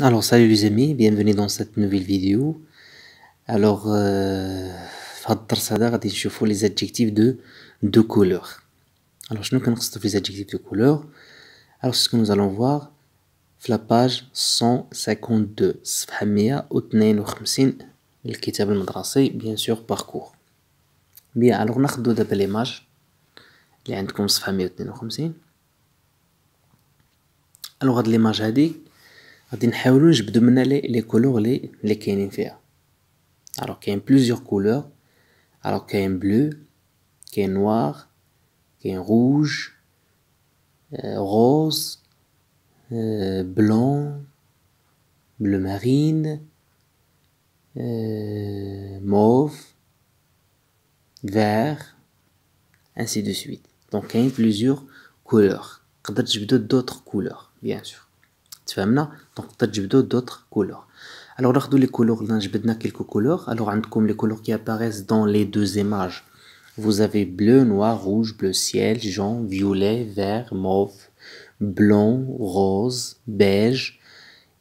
Alors salut les amis, bienvenue dans cette nouvelle vidéo. Alors, dans غادي نشوفوا les adjectifs de deux couleurs. Alors, شنو كنقصدوا في les adjectifs de couleur Alors, ce que nous allons voir la page 152, صفحة 152 الكتاب bien sûr, sûr Parcours. Bien, alors ناخذوا دابا ليماج اللي عندكم صفحة 152. Alors, هاد ليماج ici Maintenant, je vais les couleurs les les faire. Alors, il y a plusieurs couleurs. Alors, il y a un bleu, un noir, un rouge, euh, rose, euh, blanc, bleu marine, un euh, mauve, vert, ainsi de suite. Donc, il y a plusieurs couleurs. Je vais vous d'autres couleurs, bien sûr tu vois donc tu as d'autres couleurs alors là les couleurs là je vous quelques couleurs alors vous comme les couleurs qui apparaissent dans les deux images vous avez bleu noir rouge bleu ciel jaune violet vert mauve blanc rose beige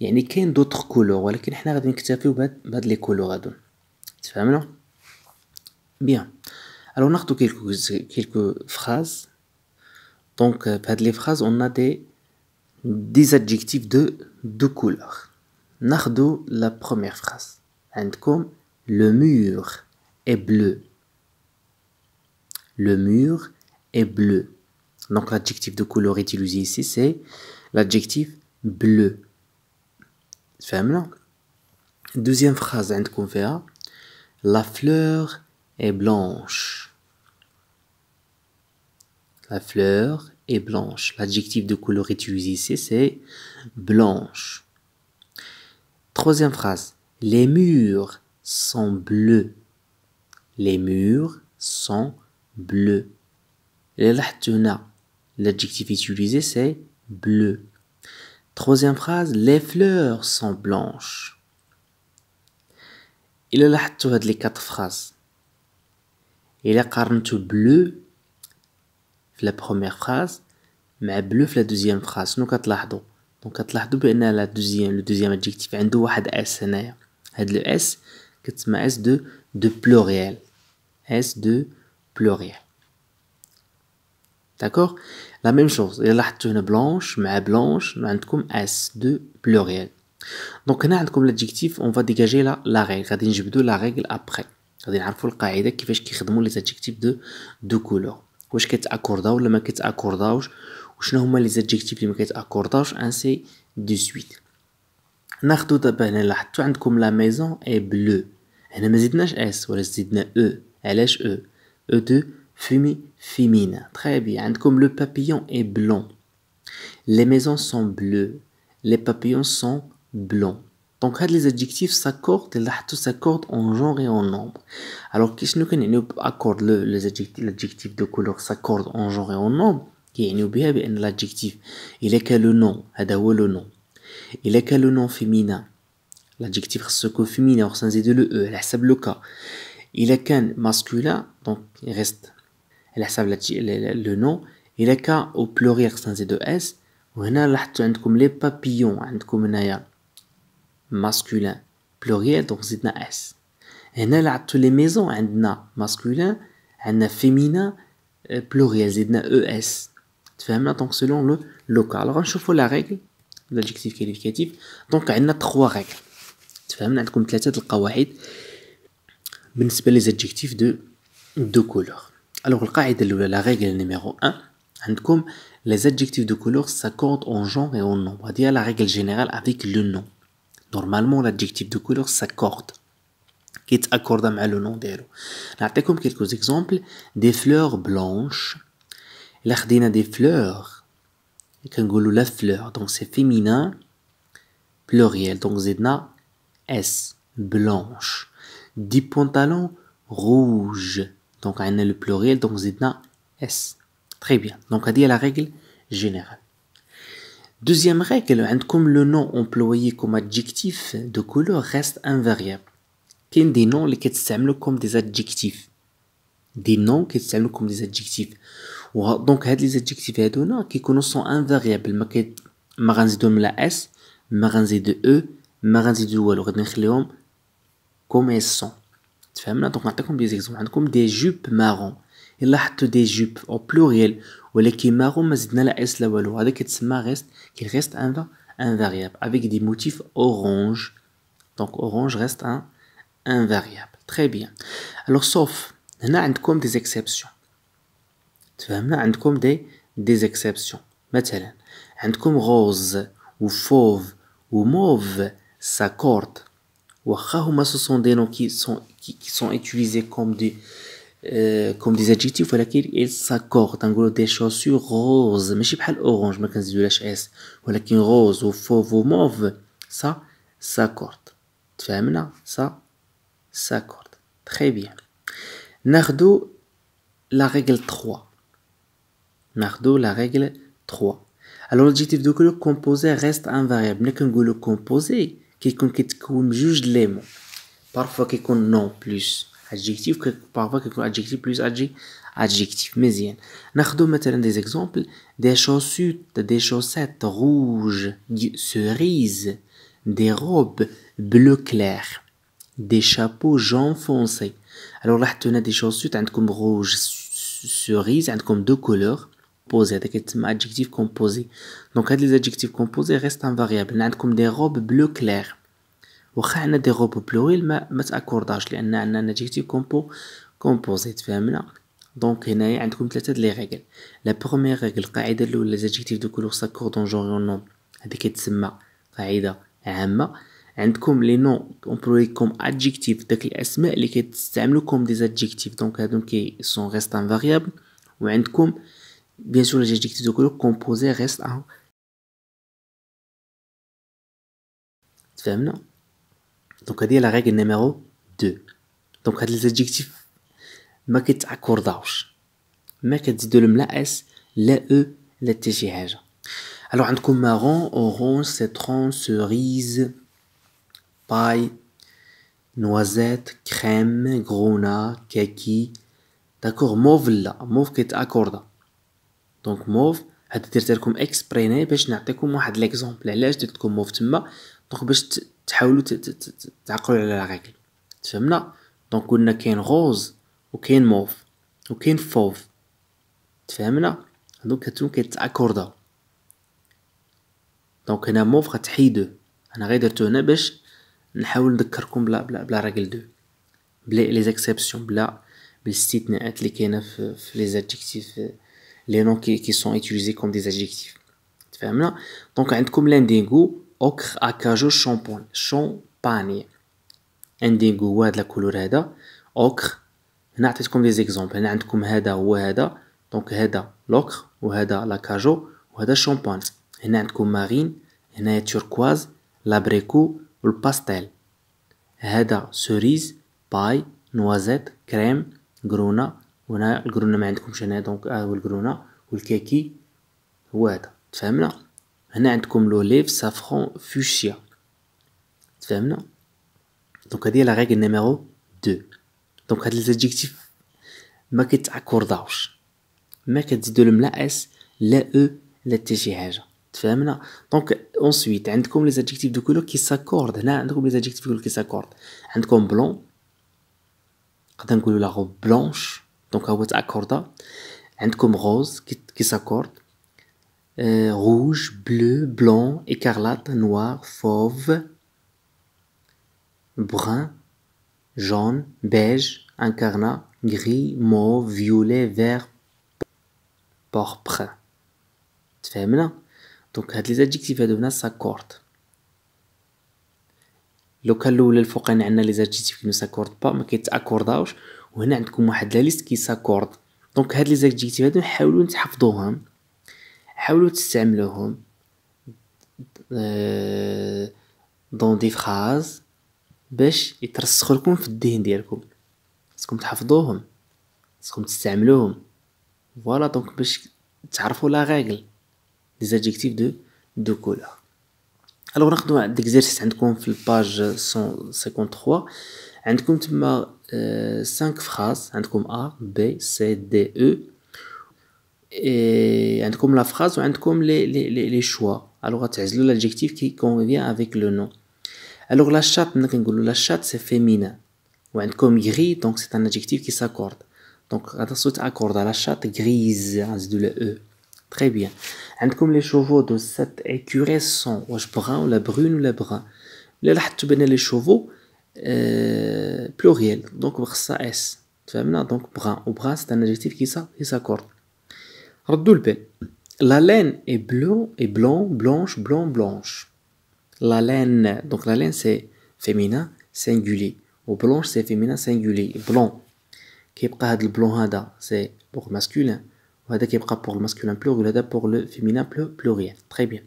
et n'importe d'autres couleurs Mais nous ce qu'il y couleurs là tu bien alors on a quelques quelques phrases donc euh, par les phrases on a des des adjectifs de deux couleurs. Nardo, la première phrase. And comme le mur est bleu. Le mur est bleu. Donc l'adjectif de couleur utilisé ici, c'est l'adjectif bleu. Deuxième phrase, la fleur est blanche. La fleur et blanche. L'adjectif de couleur utilisé c'est blanche. Troisième phrase. Les murs sont bleus. Les murs sont bleus. L'adjectif utilisé, c'est bleu. Troisième phrase. Les fleurs sont blanches. Il a les quatre phrases. Il a bleu la première phrase mais bleu bluffe la deuxième phrase donc quatre là-dedans ben elle a le deuxième le deuxième adjectif elle a un S N R le S qui S de pluriel S de pluriel d'accord la même chose elle a le robe blanche le elle blanche nous entendons S de pluriel donc là comme l'adjectif on va dégager la la règle je vous donne la règle après c'est la règle qu'il faut que les adjectifs de deux couleurs. Qu'est-ce qui s'accorde, les adjectifs qui ainsi de suite. la maison est bleue. Nous n'avons pas S, nous avons dit Très bien. Vous le papillon est blanc. Les maisons sont bleues. Les papillons sont blancs. Donc, les adjectifs s'accordent et s'accordent en genre et en nombre. Alors, qu'est-ce que nous accorde les adjectifs, l'adjectif de couleur s'accorde en genre et en nombre? Qui est l'adjectif. Il est le nom. le nom. Il est qu'à le nom féminin. L'adjectif ce que féminin, sans sans de le e, elle le cas. Il est qu'un masculin, donc il reste, elle le nom. Il est qu'à au pluriel sans de s. وهنا les papillons. les papillons, comme naya masculin, pluriel, donc zidna s. Et là, toutes les maisons, un masculin, un féminin, euh, pluriel, zidna es. Tu fais maintenant donc selon le local. Alors, on chauffe la règle, l'adjectif qualificatif. Donc, on a trois règles. Tu fais maintenant comme tu le kawahid, les adjectifs de deux couleurs. Alors, la règle numéro 1, les adjectifs de couleur s'accordent en genre et en nombre. C'est-à-dire la règle générale avec le nom. Normalement, l'adjectif de couleur s'accorde. Qui s'accorde à le nom d'elle. Comme quelques exemples. Des fleurs blanches. a des fleurs. La fleur. Donc c'est féminin. Pluriel. Donc zedna S. Blanche. Des pantalons rouges. Donc un le pluriel. Donc zedna S. Très bien. Donc à dire la règle générale. Deuxième règle, hein, comme le nom employé comme adjectif de couleur reste invariable, quel des noms qui s'emmènent comme des adjectifs Des noms qui s'emmènent comme des adjectifs. Donc, les adjectifs et qui connaissent sont invariables. Maran zidoum la S, maran de E, maran de ou alors, donc, les hommes, comme elles sont. Tu fais maintenant, donc, vous a des exemples. Vous hein, avez des jupes marron. Et là, tu des jupes au pluriel. Les qui marron, mais il n'a la S la Wallou ce qu'il reste un variable. invariable avec des motifs orange donc orange reste un invariable très bien alors sauf n'a pas comme des exceptions tu vois n'a pas comme des exceptions maintenant un comme rose ou fauve ou mauve s'accorde ou à ce sont des noms qui sont qui sont utilisés comme des. Euh, comme des adjectifs il s'accorde, s'accordent dit des chaussures roses ماشي بحال اورانج ما كنزيدولهاش rose ou fauve ou mauve, ça s'accorde tu maintenant, ça s'accorde très bien Nardo la règle 3 Nardo la règle 3 alors l'adjectif de couleur composé reste invariable qu'un كنقولوا composé qui qui juge les mots. parfois quelqu'un non plus adjectif parfois كيكون adjectif plus adjectif مزيان ناخدو مثلا des exemples des chaussettes des chaussettes rouges cerises, des robes bleu clair des chapeaux jaune foncé alors tu as des chaussettes comme rouge cerise comme deux couleurs Ça, c'est un adjectif composé donc les adjectifs composés restent invariables comme des robes bleu clair واخا عندنا دي غوب بلويل ما ما تاكورداش لان عندنا ناتيجتيف كومبو كومبوزيت فهمنا دونك هنايا عندكم ثلاثه لي ريغل لا بروميير ريغل القاعده الاولى زاجيكتيف دو كولور ساكوردون دون جونغ نوم هذه كتسمى قاعده عامه عندكم لي نو امبلوي كوم ادجيكتيف داك الاسماء اللي كتستعملو كوم دي ادجيكتيف دونك هادو كي سون ريست ان فاريابل وعندكم بيان سور لي ادجيكتيف دو كولور كومبوزي ريست ان تفهمنا Donc, c'est la règle numéro 2. Donc, les adjectifs, ma sont accordés. de Alors, Alors les ronces, les ronces, les ronces, les ronces, les ronces, les Mauve les mauve qui est accordé. Donc mauve ronces, دونك باش تحاولوا تعقلوا على لا ريغل تفهمنا دونك قلنا كاين غوز وكاين موف وكاين فوف تفهمنا هادو كاتو كيتاكورداو دونك هنا موف غتحيدو انا غير درتو هنا باش نحاول نذكركم بلا بلا بلا راجل دو بلا لي زيكسيبسيون بلا بالاستثناءات اللي كاينه في في لي زادجيكتيف لي نون كي كي سون اتيليزي كوم دي زادجيكتيف تفهمنا دونك عندكم لاندينغو اوكخ اكاجو شامبون شامباني عندي نقول هاد لاكولور كولور هذا اوكخ هنا عطيتكم لي زيكزومبل هنا عندكم هذا هو هذا دونك هذا لوكخ وهذا لاكاجو وهذا شامبون هنا عندكم مارين هنايا تركواز لابريكو والباستيل هذا سوريز باي نوازيت كريم قرونه هنا الغرونا ما عندكمش هنا دونك ها اه و والكيكي هو هذا تفهمنا comme l'olive, safron fuchsia. Donc, c'est la règle numéro 2 Donc, les adjectifs, qui s'accordent. Mais s, Donc, ensuite, un comme les adjectifs de couleur qui s'accordent. Un adjectifs de couleur qui s'accordent. comme blanc. Quand un couloir donc, il comme rose qui qui s'accorde. Euh, rouge, bleu, blanc, écarlate, noir, fauve, brun, jaune, beige, incarnat, gris, mauve, violet, vert, porpre. Tu Donc, les adjectifs adonnés s'accordent. Local ou l'elfo qu'ennn les adjectifs qui ne s'accordent pas, mais qui s'accordent aussi. Où en est qu'on liste qui s'accorde. Donc, les adjectifs adonnés, je حاولوا تستعملوهم دون دي فراز باش يترسخوا لكم في الذهن ديالكم خصكم تحفظوهم خصكم تستعملوهم فوالا دونك باش تعرفوا لا ريغل دي زادجيكتيف دو دو كولا الوغ ناخذوا عند ليكزيرسيس عندكم في الباج 153 عندكم تما 5 آه، فراز عندكم ا بي سي دي او et comme la phrase ou comme les, les, les, choix alors tu l'adjectif qui convient avec le nom alors la chatte la chatte c'est féminin ou comme gris donc c'est un adjectif qui s'accorde donc attention accorde à la chatte grise hein, de le e très bien comme les chevaux de cette écurie sont ou brun ou la brune ou la brun là tu les chevaux euh, pluriel donc ça s donc brun ou brun c'est un adjectif qui s'accorde la laine est bleue et blanc, blanche, blanc, blanche. La laine, donc la laine c'est féminin singulier. Ou blanche c'est féminin singulier. Blanc. c'est هذا البلون هذا سي masculin. pour le masculin pluriel c'est pour le féminin pluriel très bien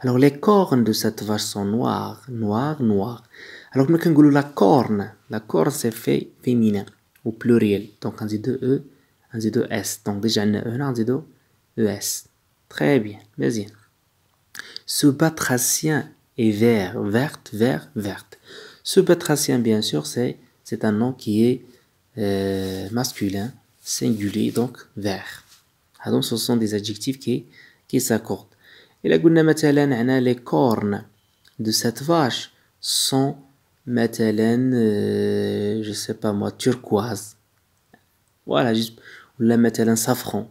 alors les cornes de cette vache sont noires noires noires alors on dit la corne la corne c'est féminin ou pluriel donc on dit deux e on dit deux s donc déjà un e, on dit deux E Très bien, vas-y. patracien est vert, verte, vert, verte. ce patracien, bien sûr, c'est, un nom qui est euh, masculin, singulier, donc vert. Ah, ce sont des adjectifs qui, qui s'accordent. Et la là, les cornes de cette vache sont, مثلا, euh, je sais pas moi, turquoise. Voilà, juste, ou là, مثلا, safran.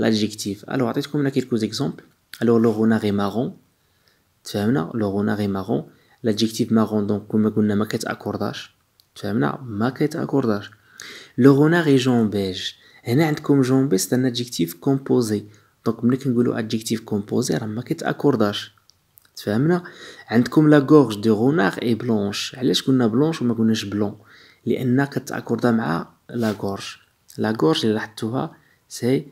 l'adjectif. Alors, peut-être qu'on a quelques exemples. Alors, le renard est marron. Tu as vu, le renard est marron. L'adjectif marron, donc, comme on a maquette à cordage. Tu as vu, maquette à cordage. Le renard est jaune beige. Et là, comme jaune beige, c'est un adjectif composé. Donc, on a un adjectif composé, on a maquette à cordage. Tu as vu, comme la gorge du renard est blanche. Elle est blanche, on pas un blanc. Il y a une maquette à la gorge. La gorge, elle a tout c'est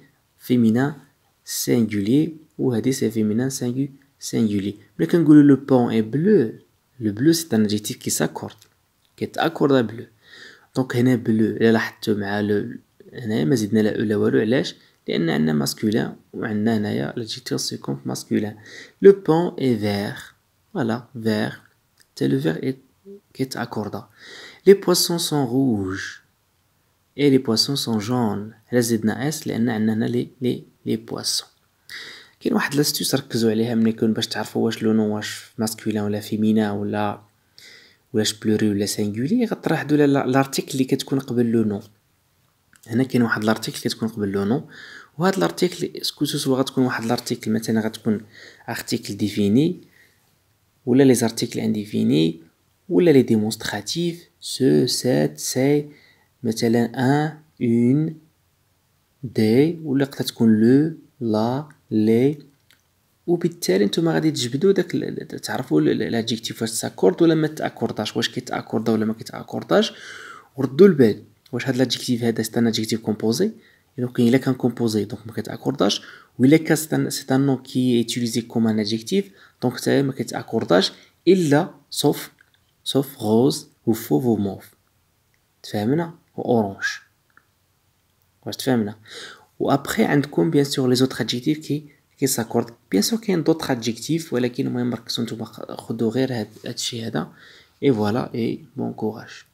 féminin singulier ou hadith c'est féminin singulier. Mais quand le pan est bleu, le bleu c'est un adjectif qui s'accorde, qui est accordé à bleu. Donc هنا bleu لا لاحظتوا مع هنا ما زدنا لا لا والو علاش لان عندنا masculin وعندنا هنايا l'adjectif compte masculin. Le pan est vert. Voilà, vert. C'est le vert est, qui est accordé. Les poissons sont rouges. et les poissons sont jaunes هلا زدنا اس لان عندنا هنا لي لي لي بواسون كاين واحد لاستيوس ركزوا عليها ملي كون باش تعرفوا واش لونو واش ماسكولين ولا فيمينا ولا واش بلوري ولا سينغولي غتراحدوا لارتيكل اللي كتكون قبل لونو هنا كاين واحد لارتيكل اللي كتكون قبل لونو وهاد لارتيكل سكوتو سوا غتكون واحد لارتيكل مثلا غتكون ارتيكل ديفيني ولا لي زارتيكل انديفيني ولا لي ديمونستراتيف سو سات سي مثلا ان اون دي ولا قد تكون لو لا لي وبالتالي نتوما غادي تجبدوا داك تعرفوا لاجيكتيف واش تاكورد ولا ما تاكورداش واش كيتاكوردا ولا ما كيتاكورداش وردوا البال واش هاد لاجيكتيف هذا سي اجيكتيف كومبوزي دونك الا كان كومبوزي دونك ما كيتاكورداش الا كان سي ان نو كي ايتيليزي كوم ان اجيكتيف دونك حتى ما كيتاكورداش الا سوف سوف غوز و موف تفهمنا orange. Après, avez bien sûr les autres adjectifs qui, qui s'accordent. Bien sûr qu'il y a d'autres adjectifs, mais qui sont tous les Et voilà, et bon courage.